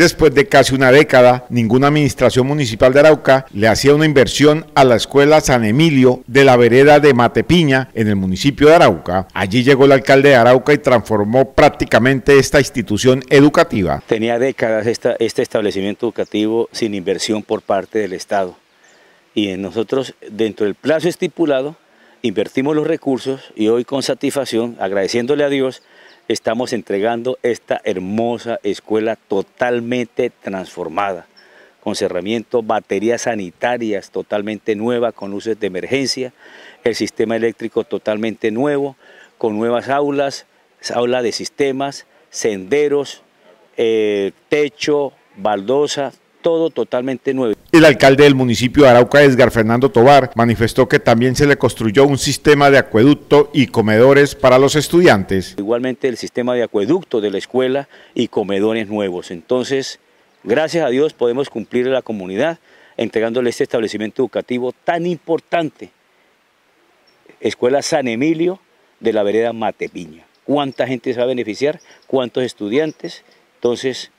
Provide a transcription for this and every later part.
Después de casi una década, ninguna administración municipal de Arauca le hacía una inversión a la escuela San Emilio de la vereda de Matepiña en el municipio de Arauca. Allí llegó el alcalde de Arauca y transformó prácticamente esta institución educativa. Tenía décadas este establecimiento educativo sin inversión por parte del Estado. Y nosotros, dentro del plazo estipulado, invertimos los recursos y hoy con satisfacción, agradeciéndole a Dios, estamos entregando esta hermosa escuela totalmente transformada, con cerramiento, baterías sanitarias totalmente nuevas, con luces de emergencia, el sistema eléctrico totalmente nuevo, con nuevas aulas, aulas de sistemas, senderos, eh, techo, baldosa, todo totalmente nuevo. El alcalde del municipio de Arauca, Edgar Fernando Tobar, manifestó que también se le construyó un sistema de acueducto y comedores para los estudiantes. Igualmente el sistema de acueducto de la escuela y comedores nuevos. Entonces, gracias a Dios podemos cumplir a la comunidad entregándole este establecimiento educativo tan importante. Escuela San Emilio de la vereda Matepiña. ¿Cuánta gente se va a beneficiar? ¿Cuántos estudiantes? Entonces,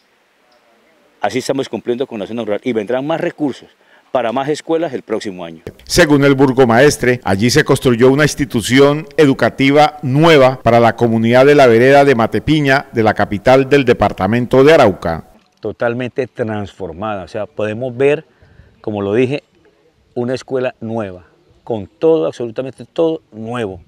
Así estamos cumpliendo con la zona rural y vendrán más recursos para más escuelas el próximo año. Según el burgomaestre, allí se construyó una institución educativa nueva para la comunidad de la vereda de Matepiña, de la capital del departamento de Arauca. Totalmente transformada, o sea, podemos ver, como lo dije, una escuela nueva, con todo, absolutamente todo nuevo.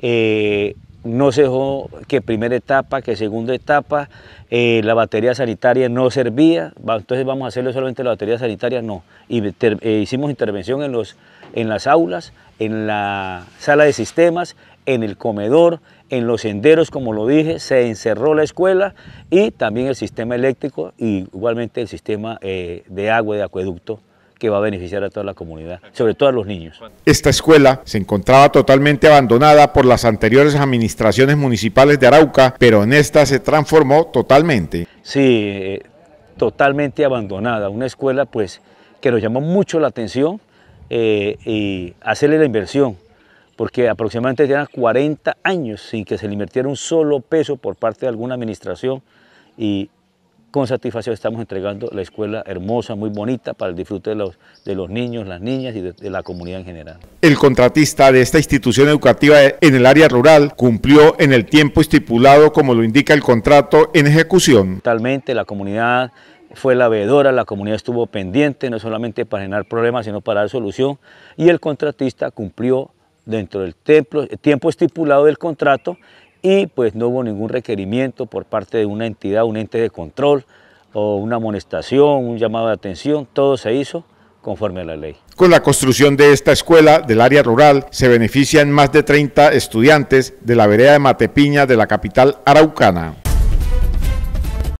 Eh, no se dejó que primera etapa, que segunda etapa, eh, la batería sanitaria no servía, entonces vamos a hacerle solamente la batería sanitaria, no. Eh, hicimos intervención en, los, en las aulas, en la sala de sistemas, en el comedor, en los senderos, como lo dije, se encerró la escuela y también el sistema eléctrico y igualmente el sistema eh, de agua, de acueducto que va a beneficiar a toda la comunidad, sobre todo a los niños. Esta escuela se encontraba totalmente abandonada por las anteriores administraciones municipales de Arauca, pero en esta se transformó totalmente. Sí, eh, totalmente abandonada, una escuela pues que nos llamó mucho la atención eh, y hacerle la inversión, porque aproximadamente eran 40 años sin que se le invirtiera un solo peso por parte de alguna administración y con satisfacción estamos entregando la escuela hermosa, muy bonita para el disfrute de los, de los niños, las niñas y de, la comunidad en general. El contratista de esta institución educativa en el área rural cumplió en el tiempo estipulado como lo indica el contrato en ejecución. Totalmente la comunidad fue la veedora, la comunidad estuvo pendiente no solamente para generar problemas sino para dar solución y el contratista cumplió dentro del tiempo estipulado del contrato y pues no hubo ningún requerimiento por parte de una entidad, un ente de control o una amonestación, un llamado de atención, todo se hizo conforme a la ley. Con la construcción de esta escuela del área rural se benefician más de 30 estudiantes de la vereda de Matepiña de la capital araucana.